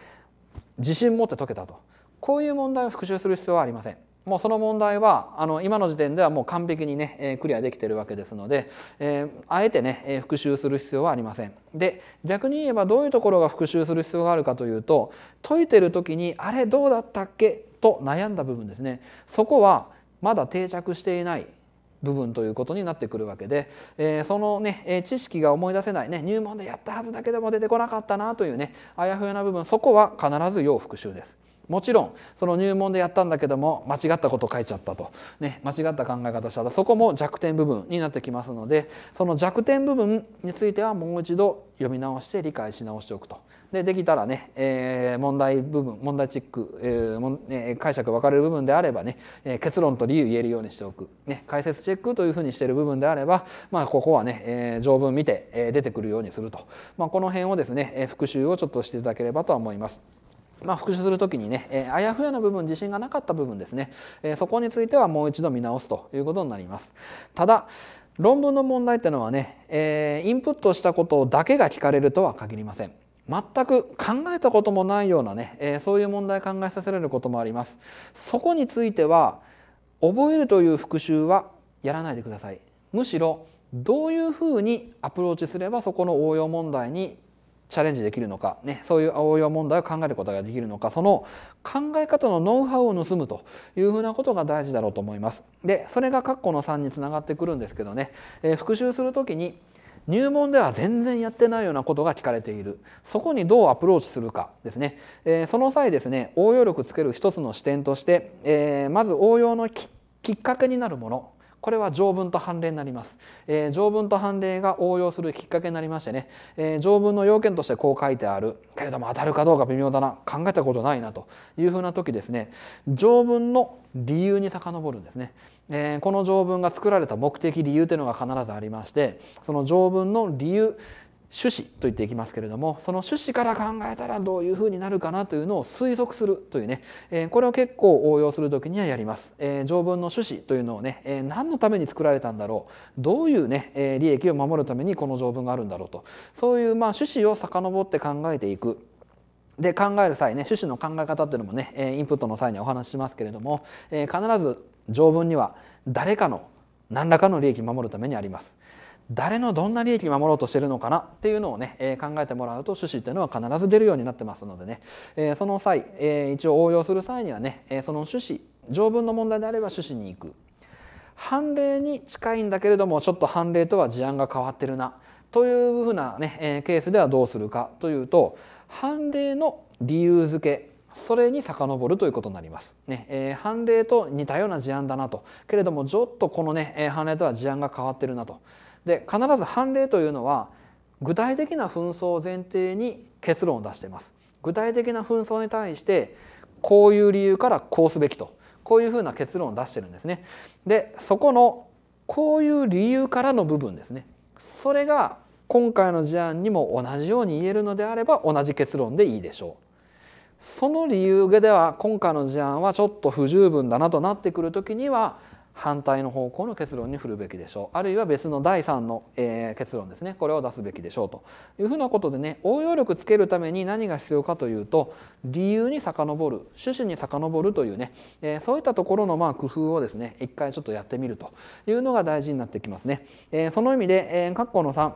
自信持って解けたとこういう問題を復習する必要はありません。もうその問題はあの今の時点ではもう完璧にね、えー、クリアできてるわけですので、えー、あえてね、えー、復習する必要はありません。で逆に言えばどういうところが復習する必要があるかというと解いてる時にあれどうだったっけと悩んだ部分ですね。そこはまだ定着していない部分ということになってくるわけで、えー、そのね、え知識が思い出せない、ね、入門でやったはずだけでも出てこなかったなというねあやふやな部分そこは必ず要復習です。もちろんその入門でやったんだけども間違ったこと書いちゃったと、ね、間違った考え方しちゃったそこも弱点部分になってきますのでその弱点部分についてはもう一度読み直して理解し直しておくと。でできたらね、えー、問題部分問題チック、えーえー、解釈分かれる部分であればね、えー、結論と理由言えるようにしておく、ね、解説チェックというふうにしている部分であれば、まあ、ここはね、えー、条文見て、えー、出てくるようにすると、まあ、この辺をですね、えー、復習をちょっとしていただければとは思います。まあ、復習するときにね、えー、あやふやな部分自信がなかった部分ですね、えー、そこについてはもう一度見直すということになりますただ論文の問題っていうのはね、えー、インプットしたことだけが聞かれるとは限りません全く考えたこともないようなね、えー、そういう問題考えさせられることもありますそこについては覚えるという復習はやらないでくださいむしろどういうふうにアプローチすればそこの応用問題にチャレンジできるのか、ね、そういう応用問題を考えることができるのかその考え方のノウハウを盗むというふうなことが大事だろうと思います。でそれが括弧の3につながってくるんですけどね、えー、復習する時に「入門では全然やってないようなことが聞かれているそこにどうアプローチするかですね、えー、その際ですね応用力つける一つの視点として、えー、まず応用のきっかけになるものこれは条文と判例になります、えー、条文と判例が応用するきっかけになりましてね、えー、条文の要件としてこう書いてあるけれども当たるかどうか微妙だな考えたことないなというふうな時ですね条文の理由に遡るんですね。えー、この条文が作られた目的理由というのが必ずありましてその条文の理由趣旨と言っていきますけれどもその種子から考えたらどういうふうになるかなというのを推測するというね、えこれを結構応用する時にはやります、え条文の趣旨というのをね、え何のために作られたんだろうどういうね、え利益を守るためにこの条文があるんだろうとそういうまあ趣旨を遡って考えていくで考える際ね趣旨の考え方っていうのもねインプットの際にお話ししますけれども必ず条文には誰かの何らかの利益を守るためにあります誰のどんな利益守ろうとしてるのかなっていうのをね、え考えてもらうと趣旨っていうのは必ず出るようになってますのでね、えその際、え一応応用する際にはね、えその趣旨条文の問題であれば趣旨に行く判例に近いんだけれどもちょっと判例とは事案が変わってるなというふうなね、えケースではどうするかというと判例の理由付けそれに遡るということになります。ねえー、判例と似たような事案だなとけれどもちょっとこのね、え判例とは事案が変わってるなとで必ず判例というのは具体的な紛争を前提に結論を出しています具体的な紛争に対してこういう理由からこうすべきとこういうふうな結論を出してるんですねでそこのこういう理由からの部分ですねそれが今回の事案にも同じように言えるのであれば同じ結論でいいでしょうその理由では今回の事案はちょっと不十分だなとなってくる時には反対の方向の結論に振るべきでしょうあるいは別の第3の、えー、結論ですねこれを出すべきでしょうというふうなことでね応用力つけるために何が必要かというと理由に遡る趣旨に遡るというね、えー、そういったところのまあ工夫をですね一回ちょっとやってみるというのが大事になってきますね。えー、その意味で、えー、括弧の3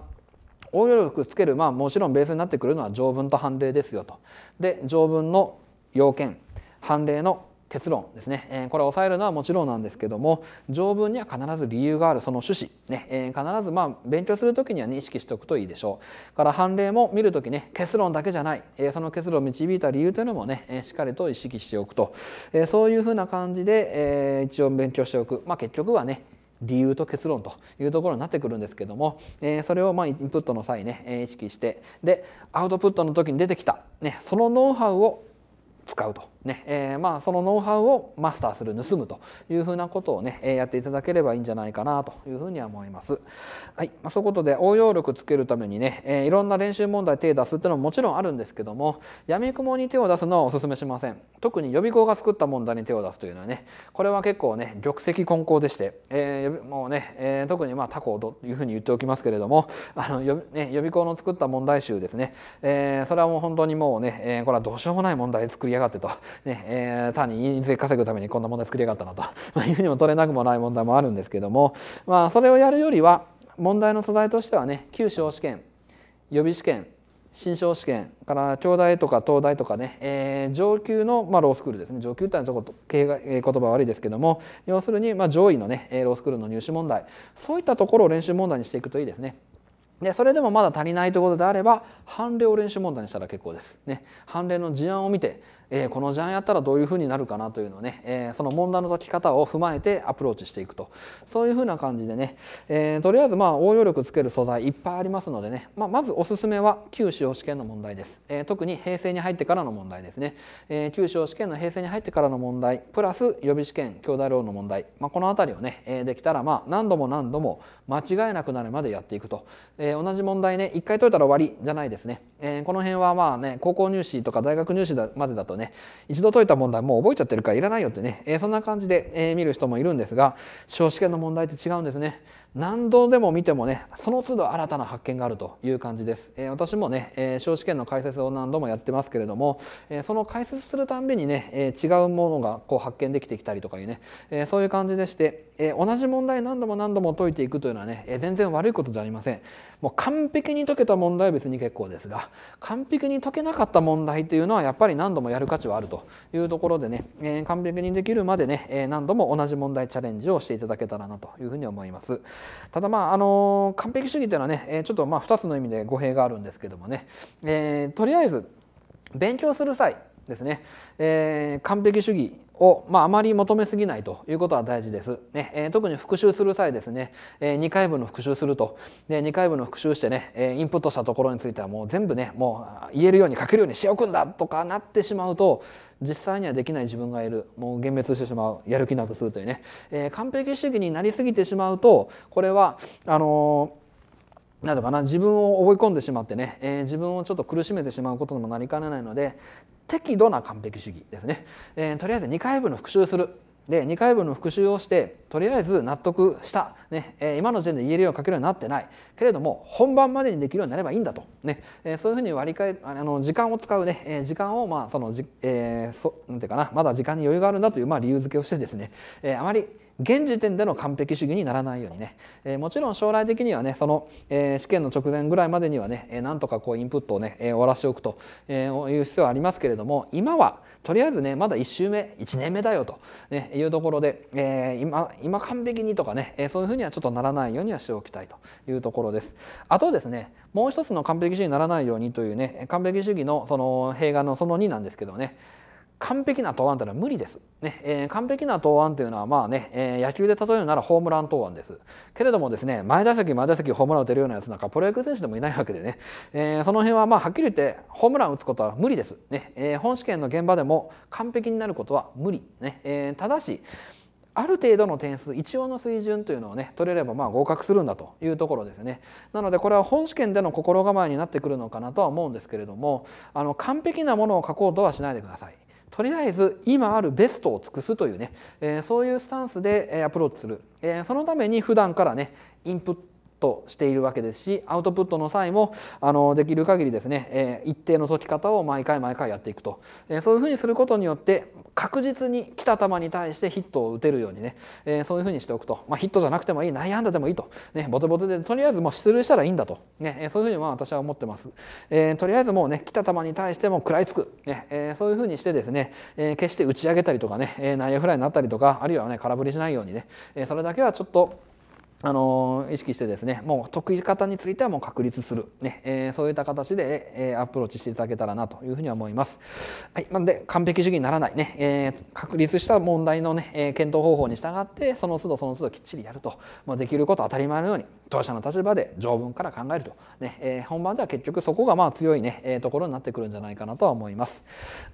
応用力つけるまあもちろんベースになってくるのは条文と判例ですよと。で条文の要件判例の結論ですね、えこれを抑えるのはもちろんなんですけども条文には必ず理由があるその趣旨ね、え必ずま勉強する時には、ね、意識しておくといいでしょうから判例も見る時ね結論だけじゃない、えその結論を導いた理由というのもね、えしっかりと意識しておくと、えそういうふうな感じで、え一応勉強しておく、まあ、結局はね理由と結論というところになってくるんですけども、えそれをまインプットの際ね意識してでアウトプットの時に出てきた、ね、そのノウハウを使うと、ねえー、まあ、そのノウハウをマスターする盗むというふうなことをね、えやっていただければいいんじゃないかなというふうには思います。はいまあ、そういうことで応用力つけるためにね、えー、いろんな練習問題手出すっていうのももちろんあるんですけどもやみくもに手を出すのはおすめしません特に予備校が作った問題に手を出すというのはねこれは結構ね玉石混交でして、えー、もうね、え特にまあ他校というふうに言っておきますけれどもあの予,、ね、予備校の作った問題集ですね、えそれはもう本当にもうね、えこれはどうしようもない問題作りやがってと、ねえー、単に印税稼ぐためにこんな問題作りやがったなと、<laughs> まあ、いうふうにも取れなくもない問題もあるんですけども、まあ、それをやるよりは問題の素材としてはね旧小試験予備試験新小試験から京大とか東大とかね、えー、上級の、まあ、ロースクールですね上級ってのはちょっとが、え言葉悪いですけども要するに、まあ、上位のねロースクールの入試問題そういったところを練習問題にしていくといいですね。でそれでもまだ足りないということであれば判例を練習問題にしたら結構です。ね、判例の事案を見てえー、この事案やったらどういうふうになるかなというのをね、えー、その問題の解き方を踏まえてアプローチしていくとそういうふうな感じでね、えー、とりあえずまあ応用力つける素材いっぱいありますのでね、まあ、まずおすすめは旧司法試験の問題です、えー、特に平成に入ってからの問題ですね、えー、旧司法試験の平成に入ってからの問題プラス予備試験兄弟ローの問題、まあ、この辺りをね、えー、できたらまあ何度も何度も間違えなくなるまでやっていくと、えー、同じ問題ね1回解いたら終わりじゃないですね、えー、この辺はまあね高校入試とか大学入試までだとね、一度解いた問題もう覚えちゃってるからいらないよってね、えー、そんな感じで、えー、見る人もいるんですが、司法試験の問題って違うんですね。何度でも見てもね、その都度新たな発見があるという感じです。えー、私もね、えー、司法試験の解説を何度もやってますけれども、えー、その解説するたんびにね、えー、違うものがこう発見できてきたりとかいうね、えー、そういう感じでして、えー、同じ問題何度も何度も解いていくというのはね、えー、全然悪いことじゃありません。もう完璧に解けた問題は別に結構ですが完璧に解けなかった問題というのはやっぱり何度もやる価値はあるというところでね、えー、完璧にできるまでね、えー、何度も同じ問題チャレンジをしていただけたらなというふうに思いますただまああのー、完璧主義っていうのはね、えちょっとまあ2つの意味で語弊があるんですけどもね、えとりあえず勉強する際ですね、えー、完璧主義を、まあ、あまり求めすぎないということは大事です。ねえー、特に復習する際ですね、えー、2回分の復習すると、で2回分の復習してね、えー、インプットしたところについてはもう全部ね、もう言えるように書けるようにしておくんだとかなってしまうと、実際にはできない自分がいる、もう幻滅してしまう、やる気なくするというね、えー、完璧主義になりすぎてしまうと、これは、あのーなかな自分を追い込んでしまってね、えー、自分をちょっと苦しめてしまうことにもなりかねないので適度な完璧主義ですね、えー、とりあえず2回分の復習するで2回分の復習をしてとりあえず納得した、ねえー、今の時点で言えるよう書けるようになってないけれども本番までにできるようになればいいんだと、ねえー、そういうふうに割り替えあの時間を使うね、えー、時間をまあそのじ、えー、そなんていうかなまだ時間に余裕があるんだというまあ理由付けをしてですね、えー、あまり現時点での完璧主義にならないようにね、えー、もちろん将来的にはねその、えー、試験の直前ぐらいまでにはね、えー、なんとかこうインプットをね、えー、終わらしておくと、えー、いう必要はありますけれども今はとりあえずねまだ1週目1年目だよと、ね、いうところで、えー、今今完璧にとかね、えー、そういうふうにはちょっとならないようにはしておきたいというところです。あとですねもう一つの完璧主義にならないようにというね完璧主義のその弊害のその2なんですけどね完璧な投案というのは無理です。ねえー、完璧な投案というのはまあね、えー、野球で例えるならホームラン投案です。けれどもですね前打席前打席ホームラン打てるようなやつなんかプロ野球選手でもいないわけでね、えー、その辺はまあはっきり言ってホームラン打つことは無理です。ねえー、本試験の現場でも完璧になることは無理。ねえー、ただしある程度の点数一応の水準というのをね取れればまあ合格するんだというところですねなのでこれは本試験での心構えになってくるのかなとは思うんですけれどもあの完璧なものを書こうとはしないでくださいとりあえず今あるベストを尽くすというね、えー、そういうスタンスでアプローチする、えー、そのために普段からねインプットしているわけですしアウトプットの際もあのできる限りですね、えー、一定の解き方を毎回毎回やっていくと、えー、そういうふうにすることによって確実に来た球に対してヒットを打てるようにね、えー、そういうふうにしておくと、まあ、ヒットじゃなくてもいい内野安打でもいいと、ね、ボテボテでとりあえずもう出塁したらいいんだと、ね、えー、そういうふうにまあ私は思ってます、えー、とりあえずもうね来た球に対しても食らいつく、ねえー、そういうふうにしてですね、えー、決して打ち上げたりとかね、えー、内野フライになったりとかあるいはね空振りしないようにね、えー、それだけはちょっとあの意識してですねもう得意方についてはもう確立するね、えー、そういった形で、えー、アプローチしていただけたらなというふうに思います。はい、なんで完璧主義にならないね、えー、確立した問題のね、え検討方法に従ってその都度その都度きっちりやると、まあ、できること当たり前のように当社の立場で条文から考えると、ねえ本番では結局そこがまあ強いね、えところになってくるんじゃないかなとは思います。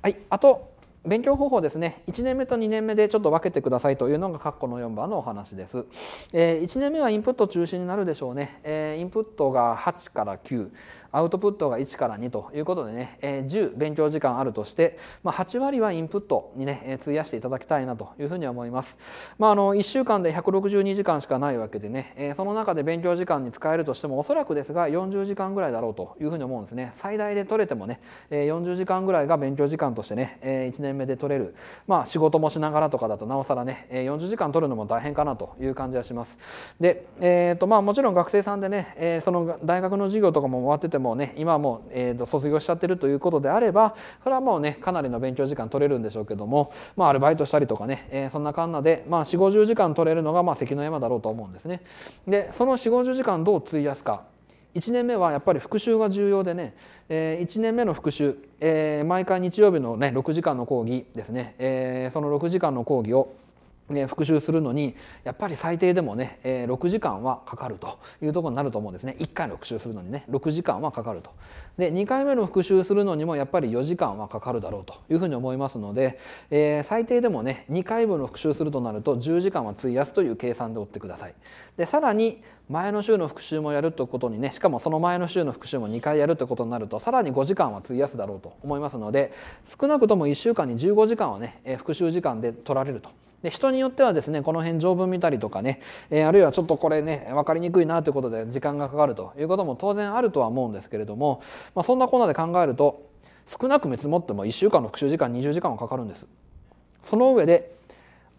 はい、あと勉強方法ですね1年目と2年目でちょっと分けてくださいというのが括弧の4番のお話です、えー、1年目はインプット中心になるでしょうね、えー、インプットが8から9アウトプットが1から2ということでね、えー、10勉強時間あるとして、まあ、8割はインプットにね、えー、費やしていただきたいなというふうに思います、まあ、あの1週間で162時間しかないわけでね、えー、その中で勉強時間に使えるとしてもおそらくですが40時間ぐらいだろうというふうに思うんですね最大で取れてもね、えー、40時間ぐらいが勉強時間としてね、えー、1年年目で取れる、まあ、仕事もしながらとかだとなおさらね40時間取るのも大変かなという感じはします。で、えーとまあ、もちろん学生さんでね、えその大学の授業とかも終わっててもね今はもう、えー、と卒業しちゃってるということであればそれはもうねかなりの勉強時間取れるんでしょうけども、まあ、アルバイトしたりとかね、えそんなかんなで、まあ、4 5 0時間取れるのがまあ関の山だろうと思うんですね。でその4 5 0時間どう費やすか1年目はやっぱり復習が重要でね、え1年目の復習、え毎回日曜日の、ね、6時間の講義ですね、えその6時間の講義をね、復習するのにやっぱり最低でもね、え6時間はかかるというとこになると思うんですね1回の復習するのにね6時間はかかるとで2回目の復習するのにもやっぱり4時間はかかるだろうというふうに思いますので、え最低でもね2回分の復習するとなると10時間は費やすという計算で追ってくださいでさらに前の週の復習もやるってことにねしかもその前の週の復習も2回やるってことになるとさらに5時間は費やすだろうと思いますので少なくとも1週間に15時間はね復習時間で取られるとで人によってはですねこの辺条文見たりとかね、えー、あるいはちょっとこれね分かりにくいなということで時間がかかるということも当然あるとは思うんですけれども、まあ、そんなこんなで考えると少なく見積もっても1週間の復習時間20時間はかかるんです。その上で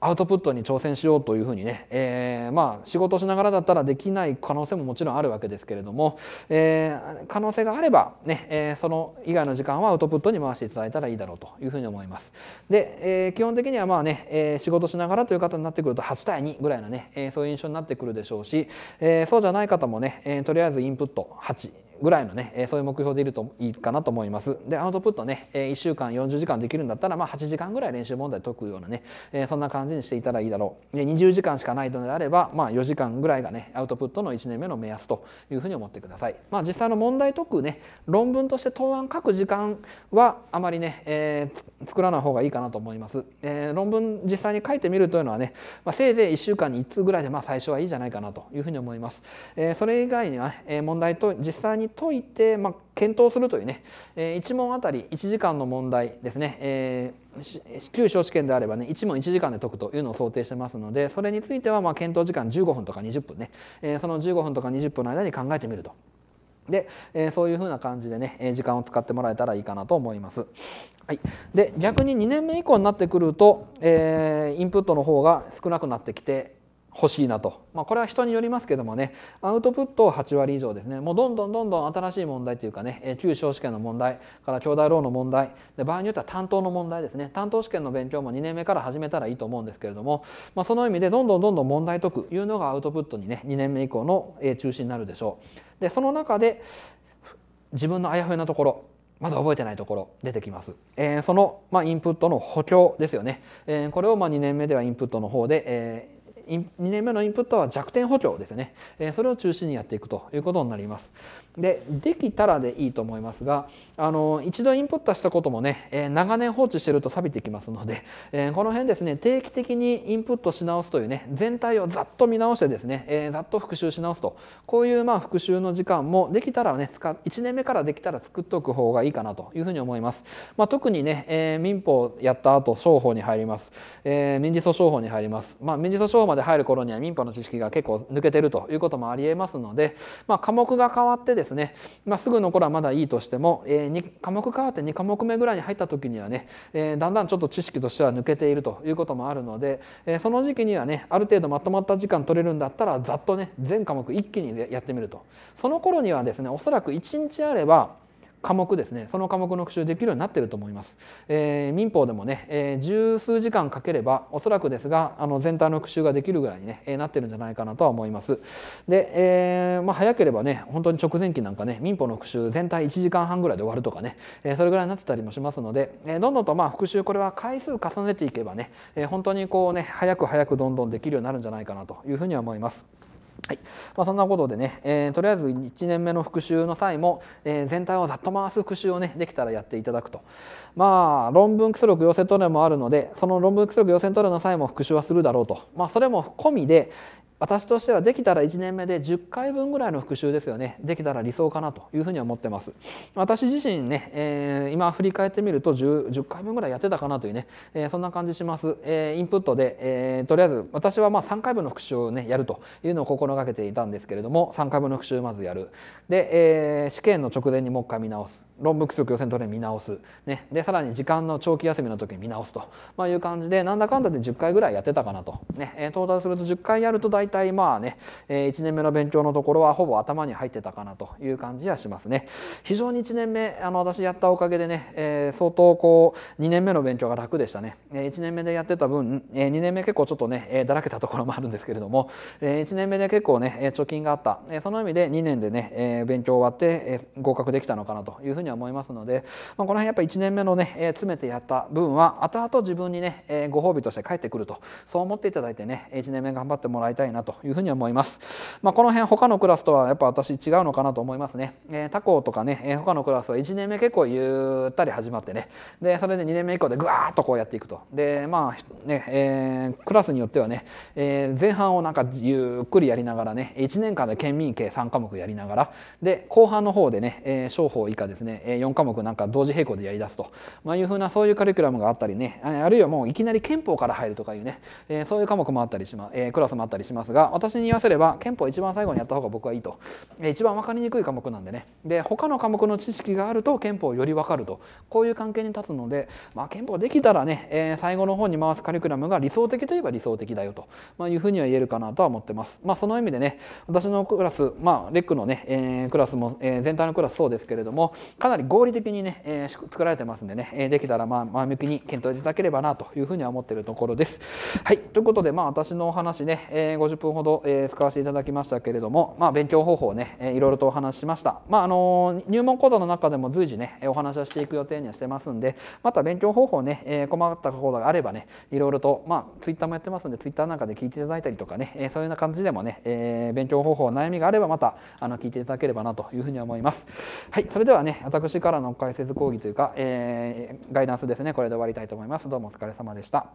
アウトプットに挑戦しようというふうにね、えー、まあ仕事しながらだったらできない可能性ももちろんあるわけですけれども、えー、可能性があればね、えー、その以外の時間はアウトプットに回していただいたらいいだろうというふうに思います。で、えー、基本的にはまあね、えー、仕事しながらという方になってくると8対2ぐらいのね、えー、そういう印象になってくるでしょうし、えー、そうじゃない方もね、えー、とりあえずインプット8ぐらいのね、そういう目標でいるといいかなと思います。で、アウトプットね、1週間40時間できるんだったら、まあ8時間ぐらい練習問題解くようなね、そんな感じにしていたらいいだろう。で、20時間しかないのであれば、まあ4時間ぐらいがね、アウトプットの1年目の目安というふうに思ってください。まあ実際の問題解くね、論文として答案書く時間はあまりね、えー、作らない方がいいかなと思います。えー、論文実際に書いてみるというのはね、まあ、せいぜい1週間に1通ぐらいで、まあ最初はいいじゃないかなというふうに思います。えー、それ以外には、ね、問題と実際にに解いて、まあ、検討するというね、えー、1問あたり1時間の問題ですね、えー、旧小試験であればね1問1時間で解くというのを想定してますのでそれについてはまあ検討時間15分とか20分ね、えー、その15分とか20分の間に考えてみると。で、えー、そういうふうな感じでね、えー、時間を使ってもらえたらいいかなと思います。はい、で逆に2年目以降になってくると、えー、インプットの方が少なくなってきて欲しいなと、まあ、これは人によりますけどもねアウトプットを8割以上ですねもうどんどんどんどん新しい問題というかね旧小試験の問題から兄弟ローの問題で場合によっては担当の問題ですね担当試験の勉強も2年目から始めたらいいと思うんですけれども、まあ、その意味でどんどんどんどん問題解くいうのがアウトプットにね2年目以降の中心になるでしょう。でその中で自分のあやふやなところまだ覚えてないところ出てきます。えー、その、まあ、インプットの補強ですよね。えー、これをまあ2年目ではインプットの方で、えー、2年目のインプットは弱点補強ですね。それを中心にやっていくということになります。で、できたらでいいと思いますが、あの一度インプットしたこともね、えー、長年放置してると錆びてきますので、<laughs> えー、この辺ですね定期的にインプットし直すというね全体をざっと見直してですね、えー、ざっと復習し直すとこういうまあ復習の時間もできたらね使1年目からできたら作っておく方がいいかなというふうに思います、まあ、特にね、えー、民法やった後商法に入ります、えー、民事訴訟法に入ります、まあ、民事訴訟法まで入る頃には民法の知識が結構抜けてるということもありえますので、まあ、科目が変わってですね、まあ、すぐの頃はまだいいとしても、えーえ科目変わって2科目目ぐらいに入った時にはね、えだんだんちょっと知識としては抜けているということもあるので、えその時期にはねある程度まとまった時間取れるんだったらざっとね全科目一気にやってみるとその頃にはですねおそらく1日あれば科目ですねその科目の復習できるようになってると思います、えー、民法でもね、えー、十数時間かければおそらくですがあの全体の復習ができるぐらいにね、ねなってるんじゃないかなとは思いますで、えー、まあ、早ければね本当に直前期なんかね民法の復習全体1時間半ぐらいで終わるとかね、えそれぐらいになってたりもしますので、えどんどんとまあ復習これは回数重ねていけばね、え本当にこうね早く早くどんどんできるようになるんじゃないかなというふうには思います。はいまあ、そんなことでね、えー、とりあえず1年目の復習の際も、えー、全体をざっと回す復習をねできたらやっていただくとまあ論文基礎力要請トレもあるのでその論文基礎力要請トレの際も復習はするだろうと、まあ、それも込みで、私としてはできたら1年目で10回分ぐらいの復習ですよねできたら理想かなというふうに思ってます私自身ね、えー、今振り返ってみると 10, 10, 回分ぐらいやってたかなというね、えー、そんな感じします、えー、インプットで、えー、とりあえず私はまあ3回分の復習をねやるというのを心がけていたんですけれども3回分の復習をまずやるで、えー、試験の直前にもう一回見直す論文不足予選トレ見直す、ね、でさらに時間の長期休みの時に見直すと、まあ、いう感じでなんだかんだで10回ぐらいやってたかなと、ね、トータルすると10回やると大体まあね1年目の勉強のところはほぼ頭に入ってたかなという感じはしますね非常に1年目あの私やったおかげでね、えー、相当こう2年目の勉強が楽でしたね1年目でやってた分2年目結構ちょっとねだらけたところもあるんですけれども1年目で結構ね貯金があったその意味で2年でね勉強終わって合格できたのかなというふうにには思いますので、まあ、この辺やっぱ1年目のね、え詰めてやった分は後々自分にね、えご褒美として返ってくるとそう思っていただいてね1年目頑張ってもらいたいなというふうに思います、まあ、この辺他のクラスとはやっぱ私違うのかなと思いますね、え他校とかね、え他のクラスは1年目結構ゆったり始まってねでそれで2年目以降でぐわーっとこうやっていくとでまあね、えー、クラスによってはね、えー、前半をなんかゆっくりやりながらね1年間で県民計3科目やりながらで後半の方でね、えー、法以下ですね4科目なんか同時並行でやりだすと、まあ、いうふうなそういうカリキュラムがあったりねあるいはもういきなり憲法から入るとかいうね、えそういう科目もあったりしま、えクラスもあったりしますが私に言わせれば憲法一番最後にやった方が僕はいいと、え一番分かりにくい科目なんでねで他の科目の知識があると憲法より分かるとこういう関係に立つので、まあ、憲法できたらね、え最後の方に回すカリキュラムが理想的といえば理想的だよと、まあ、いうふうには言えるかなとは思ってます。まあ、その意味でね私のクラス、まあ、レックのね、えー、クラスも、えー、全体のクラスそうですけれどもかなり合理的にね、えー、作られてますんでね、えできたらまあ前向きに検討いただければなというふうには思っているところです。はい、ということで、まあ、私のお話ね、え50分ほど、え使わせていただきましたけれども、まあ、勉強方法ね、えー、いろいろとお話ししました。まあ、あの入門講座の中でも随時ね、お話ししていく予定にはしてますんで、また勉強方法ね、え困ったことがあればね、いろいろと、まあ、ツイッターもやってますんで、ツイッターなんかで聞いていただいたりとかね、えそういうような感じでもね、え勉強方法、悩みがあればまたあの聞いていただければなというふうに思います。はい、それではね、私からの解説講義というか、えー、ガイダンスですねこれで終わりたいと思いますどうもお疲れ様でした